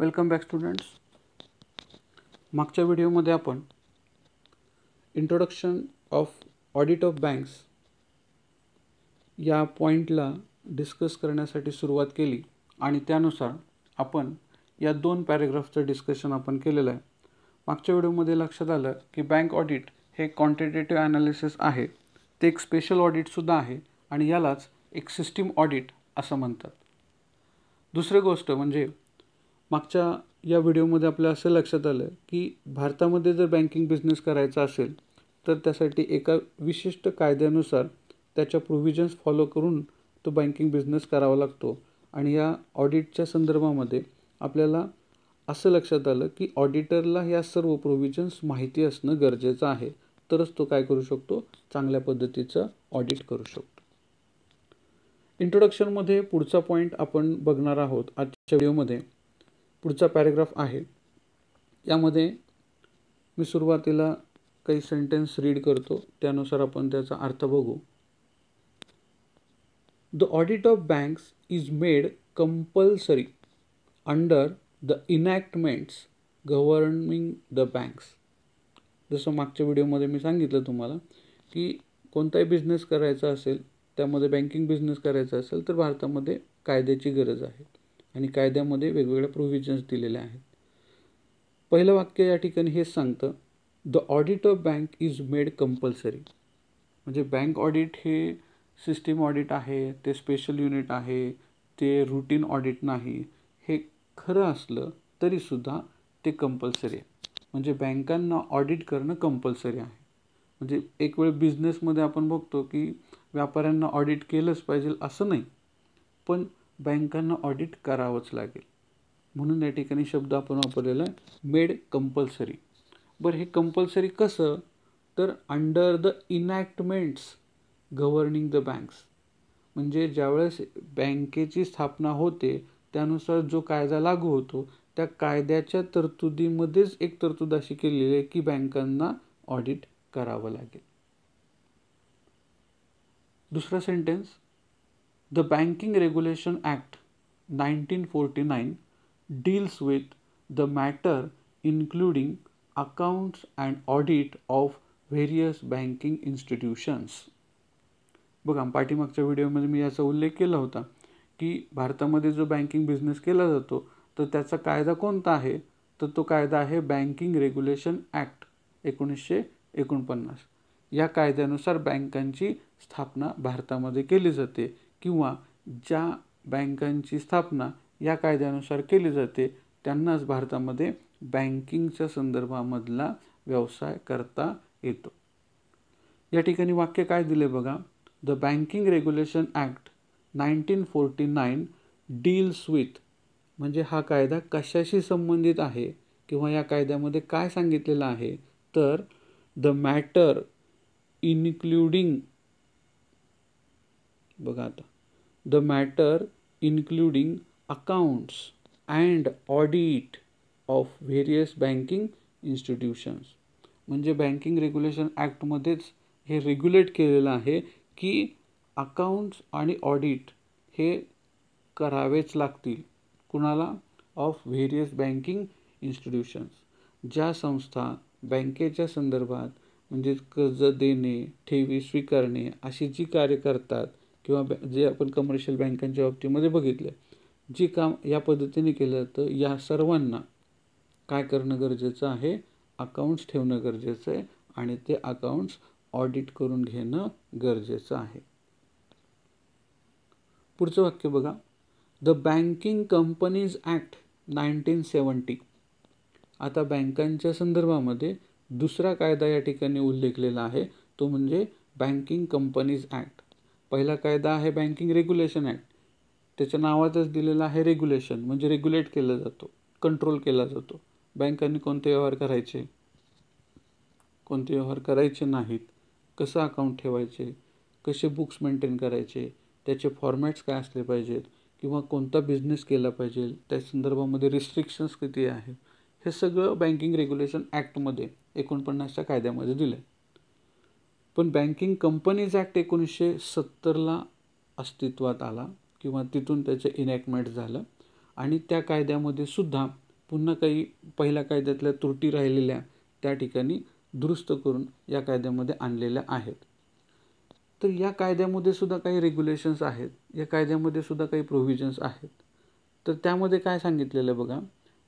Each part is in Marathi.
वेलकम बॅक स्टुडंट्स मागच्या व्हिडिओमध्ये आपण introduction of audit of banks या पॉईंटला डिस्कस करण्यासाठी सुरुवात केली आणि त्यानुसार आपण या दोन पॅरेग्राफचं डिस्कशन आपण केलेलं आहे मागच्या व्हिडिओमध्ये लक्षात आलं की बँक ऑडिट हे क्वांटिटेटिव्ह ॲनालिसिस आहे ते एक स्पेशल ऑडिटसुद्धा आहे आणि यालाच एक सिस्टीम ऑडिट असं म्हणतात दुसरी गोष्ट म्हणजे मागच्या या व्हिडिओमध्ये आपल्या असं लक्षात आलं की भारतामध्ये जर बँकिंग बिझनेस करायचा असेल तर त्यासाठी एका विशिष्ट कायद्यानुसार त्याच्या प्रोव्हिजन्स फॉलो करून तो बँकिंग बिझनेस करावा लागतो आणि या ऑडिटच्या संदर्भामध्ये आपल्याला असं लक्षात आलं की ऑडिटरला या सर्व प्रोव्हिजन्स माहिती असणं गरजेचं आहे तरच तो काय करू शकतो चांगल्या पद्धतीचं ऑडिट करू शकतो इंट्रोडक्शनमध्ये पुढचा पॉईंट आपण बघणार आहोत आजच्या व्हिडिओमध्ये पुढचा पॅरेग्राफ आहे यामध्ये मी सुरुवातीला काही सेंटेन्स रीड करतो त्यानुसार आपण त्याचा अर्थ बघू the audit of banks is made compulsory under the enactments governing the banks जसं मागच्या व्हिडिओमध्ये मी सांगितलं तुम्हाला की कोणताही बिझनेस करायचा असेल त्यामध्ये बँकिंग बिझनेस करायचा असेल तर भारतामध्ये कायद्याची गरज आहे आणि कायद्यामध्ये वेगवेगळ्या प्रोव्हिजन्स दिलेल्या आहेत पहिलं वाक्य या ठिकाणी हेच सांगतं the audit of bank is made compulsory म्हणजे बँक ऑडिट हे सिस्टीम ऑडिट आहे ते स्पेशल युनिट आहे ते रुटीन ऑडिट नाही हे खरं असलं तरीसुद्धा ते कंपल्सरी आहे म्हणजे बँकांना ऑडिट करणं कंपल्सरी आहे म्हणजे एक वेळ बिझनेसमध्ये आपण बघतो की व्यापाऱ्यांना ऑडिट केलंच पाहिजे असं नाही पण बँकांना ऑडिट करावंच लागेल म्हणून या ठिकाणी शब्द आपण वापरलेला आहे मेड कंपल्सरी बरं हे कंपल्सरी कसं तर under the enactments governing the banks म्हणजे ज्यावेळेस बँकेची स्थापना होते त्यानुसार जो कायदा लागू होतो त्या कायद्याच्या तरतुदीमध्येच एक तरतूद अशी केलेली आहे की बँकांना ऑडिट करावं लागेल दुसरा sentence regulation act Regulation forty 1949 deals with the matter including accounts and audit of various banking institutions बघा पाठीमागच्या व्हिडिओमध्ये मी याचा उल्लेख केला होता की भारतामध्ये जो बँकिंग बिझनेस केला जातो तर त्याचा कायदा कोणता आहे तर तो कायदा आहे बँकिंग रेग्युलेशन ॲक्ट एकोणीसशे एकोणपन्नास या कायद्यानुसार बँकांची स्थापना भारतामध्ये केली जाते किंवा ज्या बँकांची स्थापना या कायद्यानुसार केली जाते त्यांनाच भारतामध्ये बँकिंगच्या संदर्भामधला व्यवसाय करता येतो या ठिकाणी वाक्य काय दिले बघा the banking regulation act nineteen forty nine deals with म्हणजे हा कायदा कशाशी संबंधित आहे किंवा या कायद्यामध्ये काय सांगितलेलं आहे तर द मॅटर इन्क्लुडिंग बघा आता the matter including accounts and audit of various banking institutions म्हणजे बँकिंग रेग्युलेशन ॲक्टमध्येच हे रेग्युलेट केलेलं आहे की अकाउंट्स आणि ऑडिट हे करावेच लागतील कुणाला ऑफ व्हेरियस बँकिंग इन्स्टिट्यूशन्स ज्या संस्था बँकेच्या संदर्भात म्हणजे कर्ज देणे ठेवी स्वीकारणे अशी जी कार्य करतात किंवा बॅ जे आपण कमर्शियल बँकांच्या बाबतीमध्ये बघितलं जी काम या पद्धतीने केलं जातं या सर्वांना काय करणं गरजेचं आहे अकाऊंट्स ठेवणं गरजेचं आहे आणि ते अकाउंट्स ऑडिट करून घेणं गरजेचं आहे पुढचं वाक्य बघा the banking companies act nineteen seventy आता बँकांच्या संदर्भामध्ये दुसरा कायदा या ठिकाणी उल्लेखलेला आहे तो म्हणजे बँकिंग कंपनीज ॲक्ट पहिला कायदा आहे बँकिंग रेग्युलेशन ॲक्ट त्याच्या नावातच दिलेला आहे रेग्युलेशन म्हणजे रेग्युलेट केला जातो कंट्रोल केला जातो बँकांनी कोणते व्यवहार करायचे कोणते व्यवहार करायचे नाहीत कसं अकाउंट ठेवायचे कसे बुक्स मेंटेन करायचे त्याचे फॉर्मॅट्स काय असले पाहिजेत किंवा कोणता बिझनेस केला पाहिजे त्या संदर्भामध्ये रिस्ट्रिक्शन्स किती आहे हे सगळं बँकिंग रेग्युलेशन ॲक्टमध्ये एकोणपन्नासच्या कायद्यामध्ये दिलं आहे पण बँकिंग कंपनीज ॲक्ट एकोणीसशे सत्तरला अस्तित्वात आला किंवा तिथून त्याचं इनॅक्टमेंट झालं आणि त्या कायद्यामध्ये सुद्धा पुन्हा काही पहिल्या कायद्यातल्या त्रुटी राहिलेल्या त्या ठिकाणी दुरुस्त करून या कायद्यामध्ये आणलेल्या आहेत तर या कायद्यामध्ये सुद्धा काही रेग्युलेशन्स आहेत या कायद्यामध्ये सुद्धा काही प्रोव्हिजन्स आहेत तर त्यामध्ये काय सांगितलेलं बघा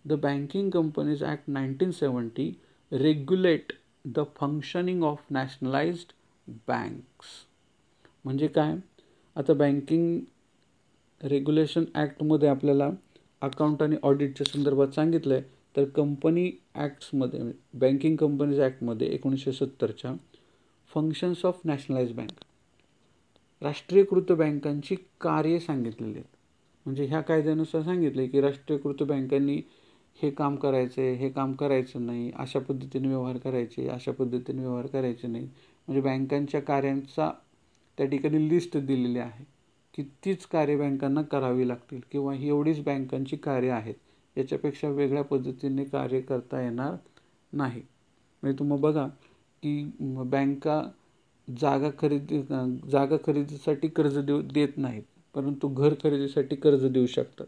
the banking companies act nineteen seventy regulate the functioning of nationalised banks म्हणजे काय आता बँकिंग रेग्युलेशन ॲक्टमध्ये आपल्याला अकाउंट आणि ऑडिटच्या संदर्भात सांगितलं आहे तर कंपनी ॲक्ट्समध्ये बँकिंग कंपनीज ॲक्टमध्ये एकोणीसशे सत्तरच्या फंक्शन्स ऑफ नॅशनलाइज बँक राष्ट्रीयकृत बँकांची कार्ये सांगितलेली आहेत म्हणजे ह्या कायद्यानुसार सांगितले की राष्ट्रीयकृत बँकांनी हे काम करायचे हे काम करायचं नाही अशा पद्धतीने व्यवहार करायचे अशा पद्धतीने व्यवहार करायचे नाही म्हणजे बँकांच्या कार्यांचा त्या ठिकाणी लिस्ट दिलेली आहे की तीच कार्य बँकांना करावी लागतील किंवा ही एवढीच बँकांची कार्य आहेत याच्यापेक्षा वेगळ्या पद्धतीने कार्य करता येणार नाही म्हणजे तुम्ही बघा की बँका जागा खरेदी जागा खरेदीसाठी कर्ज देऊ देत नाहीत परंतु घर खरेदीसाठी कर्ज देऊ शकतात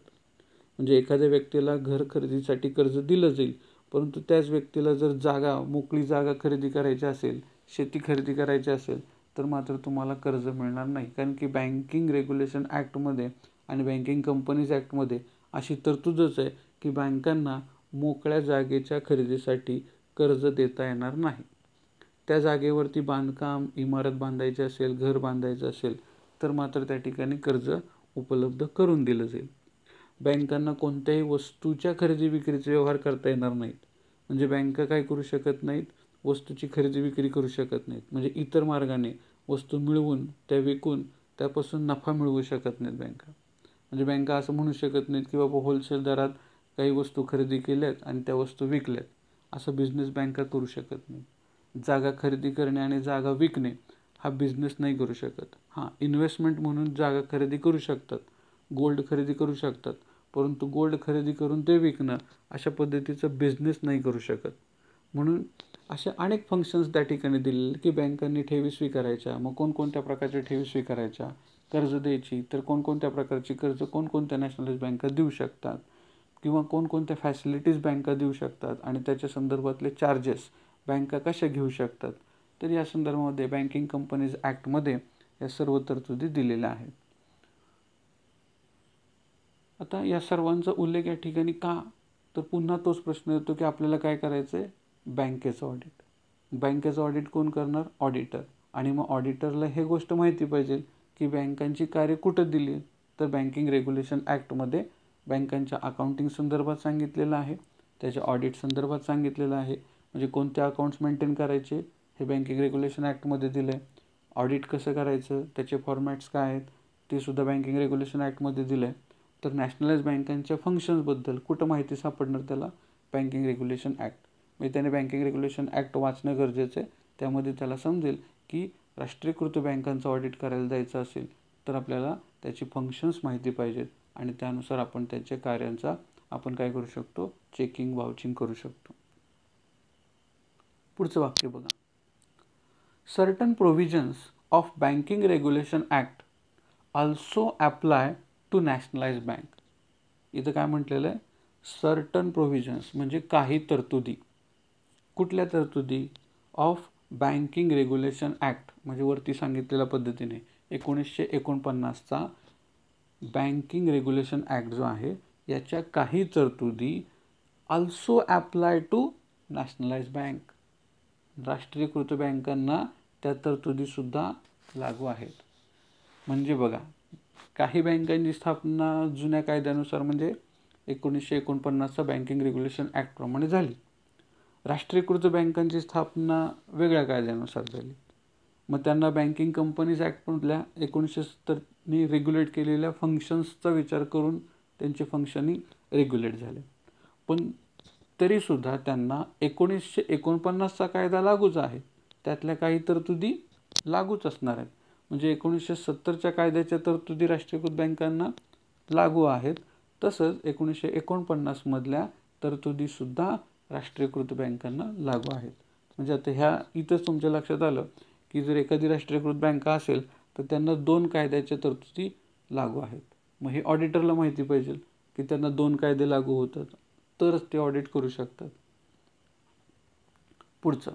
म्हणजे एखाद्या व्यक्तीला घर खरेदीसाठी कर्ज दिलं जाईल परंतु त्याच व्यक्तीला जर जागा मोकळी जागा खरेदी करायची असेल शेती खरेदी करायची असेल तर मात्र तुम्हाला कर्ज मिळणार नाही कारण की बँकिंग रेग्युलेशन ॲक्टमध्ये आणि बँकिंग कंपनीज ॲक्टमध्ये अशी तरतूदच आहे की बँकांना मोकळ्या जागेच्या खरेदीसाठी कर्ज देता येणार नाही त्या जागेवरती बांधकाम इमारत बांधायची असेल घर बांधायचं असेल तर मात्र त्या ठिकाणी कर्ज उपलब्ध करून दिलं जाईल बँकांना कोणत्याही वस्तूच्या खरेदी विक्रीचे व्यवहार करता येणार नाहीत म्हणजे बँका काय करू शकत नाहीत वस्तूची खरेदी विक्री करू शकत नाहीत म्हणजे इतर मार्गाने वस्तू मिळवून त्या विकून त्यापासून नफा मिळवू शकत नाहीत बँका म्हणजे बँका असं म्हणू शकत नाहीत की बाबा होलसेल दरात काही वस्तू खरेदी केल्यात आणि त्या वस्तू विकल्यात असं बिझनेस बँका करू शकत नाही जागा खरेदी करणे आणि जागा विकणे हा बिझनेस नाही करू शकत हां इन्व्हेस्टमेंट म्हणून जागा खरेदी करू शकतात गोल्ड खरेदी करू शकतात परंतु गोल्ड खरेदी करून ते विकणं अशा पद्धतीचं बिझनेस नाही करू शकत म्हणून असे अनेक फंक्शन्स त्या ठिकाणी दिले की बँकांनी ठेवी स्वीकारायच्या मग कोणकोणत्या प्रकारच्या ठेवी स्वीकारायच्या कर्ज द्यायची तर कोणकोणत्या प्रकारची कर्ज कोणकोणत्या नॅशनलाइज बँका देऊ शकतात किंवा कोणकोणत्या फॅसिलिटीज बँका देऊ शकतात आणि त्याच्या संदर्भातले चार्जेस बँका कशा घेऊ शकतात तर या संदर्भामध्ये बँकिंग कंपनीज ॲक्टमध्ये या सर्व तरतुदी दिलेल्या आहेत आता या सर्वांचा उल्लेख या ठिकाणी का तर पुन्हा तोच प्रश्न येतो की आपल्याला काय करायचं आहे बँकेचं ऑडिट बँकेचं ऑडिट कोण करणार ऑडिटर आणि मग ऑडिटरला हे गोष्ट माहिती पाहिजे की बँकांची कार्य कुठं दिली तर बँकिंग रेग्युलेशन ॲक्टमध्ये बँकांच्या अकाउंटिंग संदर्भात सांगितलेलं आहे त्याच्या ऑडिट संदर्भात सांगितलेलं आहे म्हणजे कोणते अकाउंट्स मेंटेन करायचे हे बँकिंग रेग्युलेशन ॲक्टमध्ये दिलं आहे ऑडिट कसं करायचं त्याचे फॉर्मॅट्स काय आहेत ते सुद्धा बँकिंग रेग्युलेशन ॲक्टमध्ये दिलं आहे तर नॅशनलाइज बँकांच्या फंक्शन्सबद्दल कुठं माहिती सापडणार त्याला बँकिंग रेग्युलेशन ॲक्ट म्हणजे त्याने बँकिंग रेग्युलेशन ॲक्ट वाचणं गरजेचं आहे त्यामध्ये त्याला समजेल की राष्ट्रीयकृत बँकांचं ऑडिट करायला जायचं असेल तर आपल्याला त्याची फंक्शन्स माहिती पाहिजेत आणि त्यानुसार आपण त्यांच्या कार्यांचा आपण काय करू शकतो चेकिंग वाउचिंग करू शकतो पुढचं वाक्य बघा certain provisions of banking regulation act also apply to nationalise bank इथं काय म्हटलेलं आहे सर्टन प्रोव्हिजन्स म्हणजे काही तरतुदी कुठल्या तरतुदी ऑफ बँकिंग रेग्युलेशन ॲक्ट म्हणजे वरती सांगितलेल्या पद्धतीने एकोणीसशे एकोणपन्नासचा बँकिंग रेग्युलेशन ॲक्ट जो आहे याच्या काही तरतुदी also apply to nationalise bank राष्ट्रीयकृत बँकांना त्या तरतुदीसुद्धा लागू आहेत म्हणजे बघा काही बँकांची स्थापना जुन्या कायद्यानुसार म्हणजे एकोणीसशे एकोणपन्नासचा बँकिंग रेग्युलेशन ॲक्टप्रमाणे झाली राष्ट्रीयकृत बँकांची स्थापना वेगळ्या कायद्यानुसार झाली मग त्यांना बँकिंग कंपनीज ॲक्टमधल्या एकोणीसशे सत्तरनी रेग्युलेट केलेल्या फंक्शन्सचा विचार करून त्यांचे फंक्शनिंग रेग्युलेट झाले पण तरीसुद्धा त्यांना एकोणीसशे एकोणपन्नासचा कायदा लागूच आहे त्यातल्या काही तरतुदी लागूच असणार आहेत म्हणजे एकोणीसशे सत्तरच्या कायद्याच्या तरतुदी राष्ट्रीयकृत बँकांना लागू आहेत तसंच एकोणीसशे एकोणपन्नासमधल्या तरतुदीसुद्धा राष्ट्रीयकृत बँकांना लागू आहेत म्हणजे आता ह्या इथंच तुमच्या लक्षात आलं की जर एखादी राष्ट्रीयकृत बँका असेल तर त्यांना दोन कायद्याच्या तरतुदी लागू आहेत मग हे ऑडिटरला माहिती पाहिजे की त्यांना दोन कायदे लागू होतात तरच ते ऑडिट करू शकतात पुढचं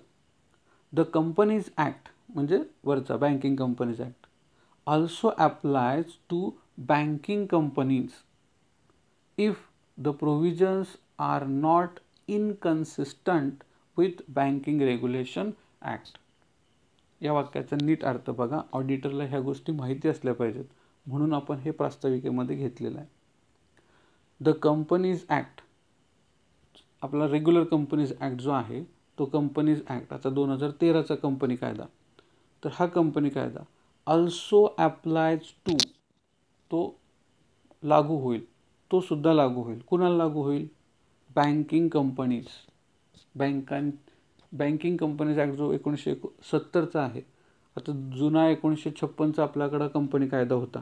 द कंपनीज ॲक्ट म्हणजे वरचा banking companies act also applies to banking companies if the provisions are not inconsistent with banking regulation act या वाक्याचा नीट अर्थ बघा ऑडिटरला ह्या गोष्टी माहिती असल्या पाहिजेत म्हणून आपण हे प्रास्ताविकेमध्ये घेतलेलं आहे द कंपनीज ॲक्ट आपला रेग्युलर कंपनीज ॲक्ट जो आहे तो कंपनीज ॲक्ट आता दोन हजार तेराचा कंपनी कायदा तर हा कंपनी कायदा अल्सो ॲप्लायज टू तो लागू होईल तो सुद्धा लागू होईल कुणाला लागू होईल बँकिंग कंपनीज बँकां बँकिंग कंपनीज ॲक्ट जो एकोणीसशे एको सत्तरचा आहे आता जुना एकोणीसशे छप्पनचा आपल्याकडं कंपनी कायदा होता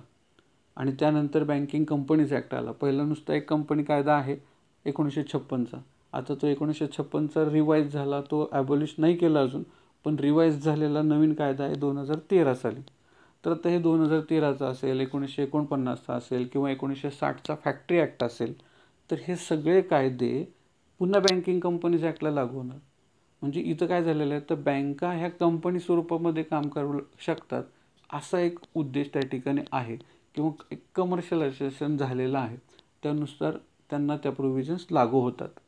आणि त्यानंतर बँकिंग कंपनीज ॲक्ट आला पहिला नुसता एक कंपनी कायदा आहे एकोणीसशे छप्पनचा आता तो एकोणीसशे छप्पनचा रिवाईज झाला तो ॲबॉलिश नाही केला अजून पण रिवाईज झालेला नवीन कायदा आहे दोन हजार तेरा साली तर आता हे दोन हजार तेराचा असेल एकोणीसशे एकोणपन्नासचा असेल किंवा एकोणीसशे साठचा फॅक्टरी ॲक्ट असेल तर हे सगळे कायदे पुन्हा बँकिंग कंपनीज ॲक्टला लागू होणार म्हणजे इथं काय झालेलं आहे तर बँका ह्या कंपनी स्वरूपामध्ये काम करू शकतात असा एक उद्देश त्या ठिकाणी आहे किंवा एक कमर्शियलायझेशन झालेलं आहे त्यानुसार त्यांना त्या प्रोव्हिजन्स लागू होतात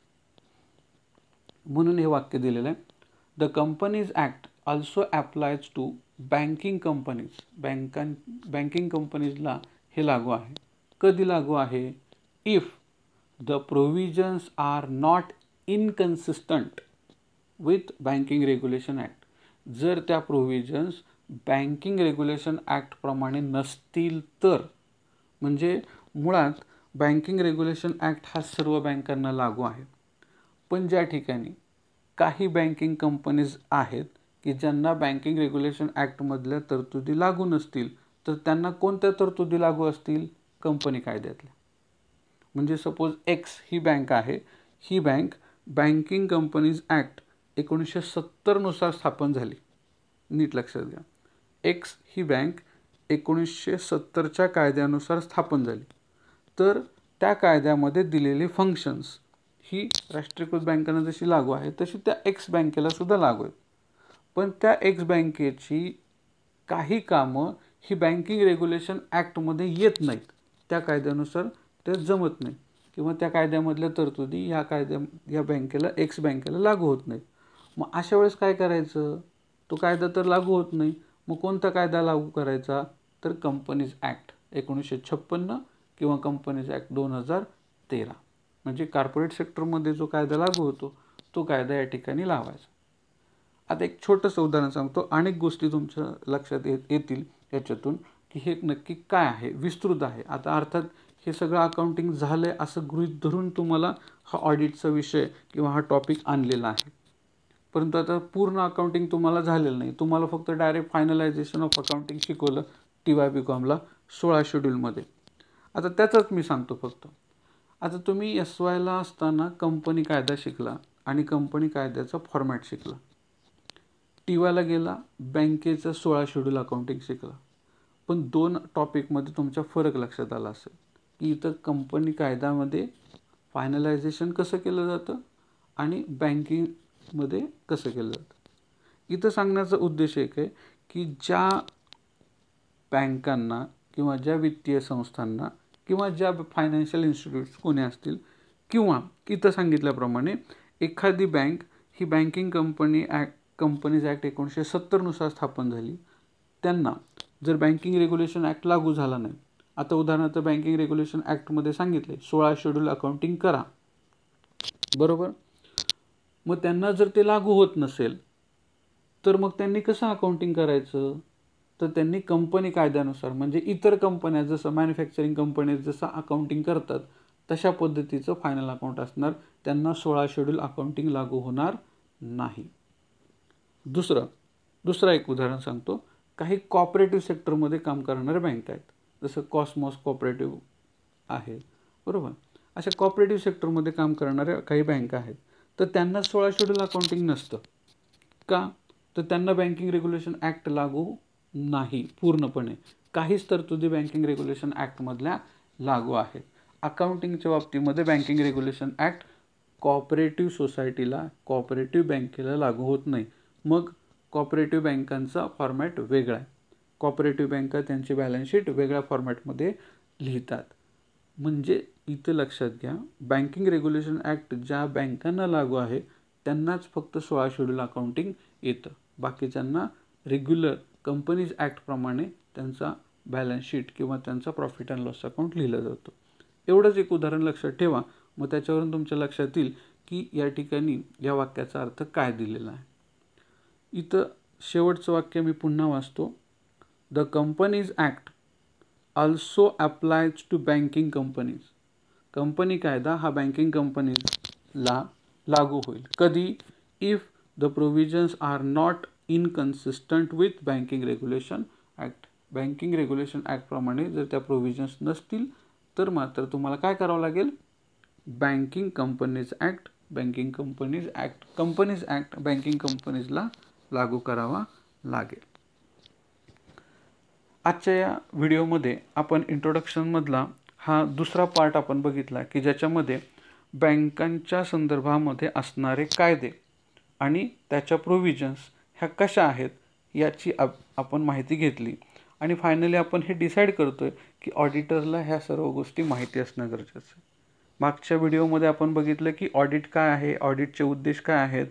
म्हणून हे वाक्य दिलेलं आहे the companies act also applies to banking companies बँकां बँकिंग कंपनीजला हे लागू आहे कधी लागू आहे if the provisions are not inconsistent with banking regulation act जर त्या प्रोव्हिजन्स बँकिंग रेग्युलेशन ॲक्टप्रमाणे नसतील तर म्हणजे मुळात बँकिंग रेग्युलेशन ॲक्ट हा सर्व बँकांना लागू आहे पण ज्या ठिकाणी काही बँकिंग कंपनीज आहेत की ज्यांना बँकिंग रेग्युलेशन ॲक्टमधल्या तरतुदी लागू नसतील तर त्यांना कोणत्या तरतुदी लागू असतील कंपनी कायद्यातल्या म्हणजे सपोज एक्स ही बँक आहे ही बँक बँकिंग कंपनीज ॲक्ट एकोणीसशे सत्तरनुसार स्थापन झाली नीट लक्षात घ्या एक्स ही बँक एकोणीसशे सत्तरच्या कायद्यानुसार स्थापन झाली तर त्या कायद्यामध्ये दिलेली फंक्शन्स ही राष्ट्रीयकृत बँकेनं जशी लागू आहे तशी त्या एक्स बँकेला सुद्धा लागू आहेत पण त्या एक्स बँकेची काही कामं ही बँकिंग रेग्युलेशन ॲक्टमध्ये येत नाहीत त्या कायद्यानुसार ते जमत नाही किंवा त्या कायद्यामधल्या तरतुदी या कायद्या या बँकेला एक्स बँकेला लागू होत नाही मग अशा वेळेस काय करायचं तो कायदा तर लागू होत नाही मग कोणता कायदा लागू करायचा तर कंपनीज ॲक्ट एकोणीसशे छप्पन्न किंवा कंपनीज ॲक्ट दोन हजार तेरा म्हणजे कॉर्पोरेट सेक्टरमध्ये जो कायदा लागू होतो तो कायदा या ठिकाणी लावायचा आता एक छोटंसं उदाहरण सांगतो अनेक गोष्टी तुमच्या लक्षात येतील याच्यातून की हे नक्की काय आहे विस्तृत आहे आता अर्थात हे सगळं अकाउंटिंग झालं आहे असं गृहित धरून तुम्हाला हा ऑडिटचा विषय किंवा हा टॉपिक आणलेला आहे परंतु आता पूर्ण अकाउंटिंग तुम्हाला झालेलं नाही तुम्हाला फक्त डायरेक्ट फायनलायझेशन ऑफ अकाउंटिंग शिकवलं टी वाय बी कॉमला सोळा शेड्यूलमध्ये आता त्याचंच मी सांगतो फक्त आता तुम्ही एस वायला असताना कंपनी कायदा शिकला आणि कंपनी कायद्याचा फॉर्मॅट शिकला टी वायला गेला बँकेचं सोळा शेड्यूल अकाउंटिंग शिकला पण दोन टॉपिकमध्ये तुमचा फरक लक्षात आला असेल की इथं कंपनी कायद्यामध्ये फायनलायझेशन कसं केलं जातं आणि बँकिंगमध्ये कसं केलं जातं इथं सांगण्याचा उद्देश एक आहे की ज्या बँकांना किंवा ज्या वित्तीय संस्थांना किंवा ज्या फायनान्शियल इन्स्टिट्यूट्स कोणी असतील किंवा इथं सांगितल्याप्रमाणे एखादी बँक ही banking company act companies act एकोणीसशे सत्तरनुसार स्थापन झाली त्यांना जर बँकिंग रेग्युलेशन ॲक्ट लागू झाला नाही आता उदाहरणार्थ बँकिंग रेग्युलेशन ॲक्टमध्ये सांगितले सोळा शेड्यूल अकाउंटिंग करा बरोबर मग त्यांना जर ते लागू होत नसेल तर मग त्यांनी कसं अकाउंटिंग करायचं तर त्यांनी कंपनी कायद्यानुसार म्हणजे इतर कंपन्या जसं मॅन्युफॅक्चरिंग कंपनीज जसं अकाउंटिंग करतात तशा पद्धतीचं फायनल अकाउंट असणार त्यांना सोळा शेड्यूल अकाउंटिंग लागू होणार नाही दुसरं दुसरं एक उदाहरण सांगतो काही कॉपरेटिव्ह सेक्टरमध्ये काम करणाऱ्या बँक आहेत जसं कॉस्मॉस कॉपरेटिव्ह आहे बरोबर अशा कॉपरेटिव्ह सेक्टरमध्ये काम करणाऱ्या काही बँका आहेत तर त्यांना सोळा शेड्यूल अकाउंटिंग नसतं का तर त्यांना बँकिंग रेग्युलेशन ॲक्ट लागू नाही पूर्णपणे काहीच तरतुदी बँकिंग रेग्युलेशन ॲक्टमधल्या लागू आहेत अकाउंटिंगच्या बाबतीमध्ये बँकिंग रेग्युलेशन ॲक्ट कॉपरेटिव्ह सोसायटीला कॉपरेटिव्ह बँकेला लागू होत नाही मग कॉपरेटिव्ह बँकांचा फॉर्मॅट वेगळा आहे कॉपरेटिव्ह बँका त्यांची बॅलन्स शीट वेगळ्या फॉर्मॅटमध्ये लिहितात म्हणजे इथं लक्षात घ्या बँकिंग रेग्युलेशन ॲक्ट ज्या बँकांना लागू आहे त्यांनाच फक्त सोळा शेड्यूल अकाउंटिंग येतं बाकीच्यांना रेग्युलर कंपनीज ॲक्टप्रमाणे त्यांचा बॅलन्स शीट किंवा त्यांचा प्रॉफिट अँड लॉस अकाउंट लिहिलं जातो एवढंच एक उदाहरण लक्षात ठेवा मग त्याच्यावरून तुमच्या लक्षात येईल की या ठिकाणी या वाक्याचा अर्थ काय दिलेला आहे इथं शेवटचं वाक्य मी पुन्हा वाचतो the companies act also applies to banking companies company कायदा हा बँकिंग कंपनीजला लागू होईल कधी if the provisions are not inconsistent with banking regulation act banking regulation ॲक्टप्रमाणे जर त्या प्रोव्हिजन्स नसतील तर मात्र तुम्हाला काय करावं लागेल banking companies act banking companies act companies act banking कंपनीजला लागू करावा लागेल आजच्या या व्हिडिओमध्ये आपण इंट्रोडक्शनमधला हा दुसरा पार्ट आपण बघितला की ज्याच्यामध्ये बँकांच्या संदर्भामध्ये असणारे कायदे आणि त्याच्या प्रोव्हिजन्स ह्या कशा आहेत याची आप आपण माहिती घेतली आणि फायनली आपण हे डिसाईड करतो आहे की ऑडिटरला ह्या सर्व गोष्टी माहिती असणं गरजेचं आहे मागच्या व्हिडिओमध्ये आपण बघितलं की ऑडिट काय आहे ऑडिटचे उद्देश काय आहेत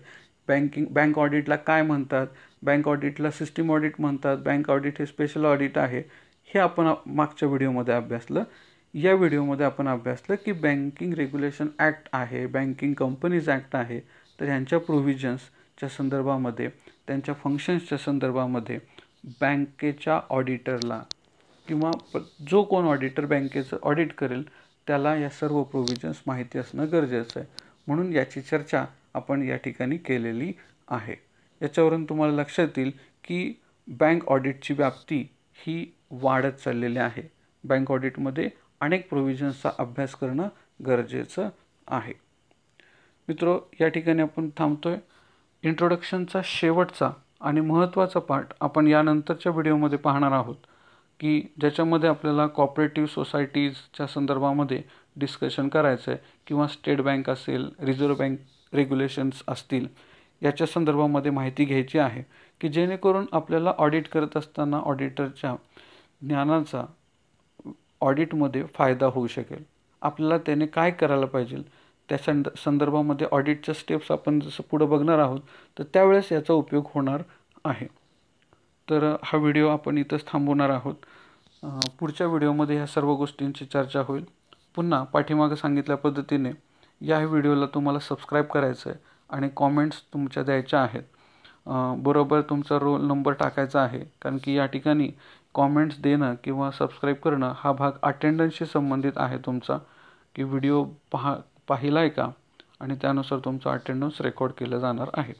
बँकिंग बँक ऑडिटला काय म्हणतात बँक ऑडिटला सिस्टीम ऑडिट म्हणतात बँक ऑडिट हे स्पेशल ऑडिट आहे हे आपण मागच्या व्हिडिओमध्ये अभ्यासलं या व्हिडिओमध्ये आपण अभ्यासलं की बँकिंग रेग्युलेशन ॲक्ट आहे बँकिंग कंपनीज ॲक्ट आहे तर ह्यांच्या प्रोव्हिजन्सच्या संदर्भामध्ये त्यांच्या फंक्शन्सच्या संदर्भामध्ये बँकेच्या ऑडिटरला किंवा जो कोण ऑडिटर बँकेचं ऑडिट करेल त्याला या सर्व प्रोव्हिजन्स माहिती असणं गरजेचं आहे म्हणून याची चर्चा आपण या ठिकाणी केलेली आहे याच्यावरून तुम्हाला लक्षात येईल की बँक ऑडिटची व्याप्ती ही वाढत चाललेली आहे बँक ऑडिटमध्ये अनेक प्रोव्हिजन्सचा अभ्यास करणं गरजेचं आहे मित्रो या ठिकाणी आपण थांबतो आहे इंट्रोडक्शनचा शेवटचा आणि महत्त्वाचा पार्ट आपण यानंतरच्या व्हिडिओमध्ये पाहणार आहोत की ज्याच्यामध्ये आपल्याला कॉपरेटिव्ह सोसायटीजच्या संदर्भामध्ये डिस्कशन करायचं आहे किंवा स्टेट बँक असेल रिझर्व्ह बँक रेग्युलेशन्स असतील याच्या संदर्भामध्ये माहिती घ्यायची आहे की जेणेकरून आपल्याला ऑडिट करत असताना ऑडिटरच्या ज्ञानाचा ऑडिटमध्ये फायदा होऊ शकेल आपल्याला त्याने काय करायला पाहिजे त्या संद संदर्भामध्ये ऑडिटच्या स्टेप्स आपण जसं पुढं बघणार आहोत तर त्यावेळेस याचा उपयोग होणार आहे तर हा व्हिडिओ आपण इथंच थांबवणार आहोत पुढच्या व्हिडिओमध्ये ह्या सर्व गोष्टींची चर्चा होईल पुन्हा पाठीमागं सांगितल्या पद्धतीने या व्हिडिओला तुम्हाला सबस्क्राईब करायचं आहे आणि कॉमेंट्स तुमच्या द्यायच्या आहेत बरोबर तुमचा रोल नंबर टाकायचा आहे कारण की या ठिकाणी कॉमेंट्स देणं किंवा सबस्क्राईब करणं हा भाग अटेंडन्सशी संबंधित आहे तुमचा की व्हिडिओ पहा पाहिला आहे का आणि त्यानुसार तुमचा अटेंडन्स रेकॉर्ड केला जाणार आहे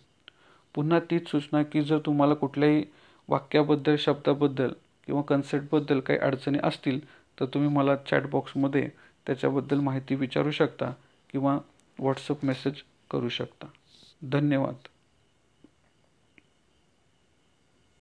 पुन्हा तीच सूचना की जर तुम्हाला कुठल्याही वाक्याबद्दल शब्दाबद्दल किंवा कन्सेप्टबद्दल काही अडचणी असतील तर तुम्ही मला चॅटबॉक्समध्ये त्याच्याबद्दल माहिती विचारू शकता किंवा व्हॉट्सअप मेसेज करू शकता धन्यवाद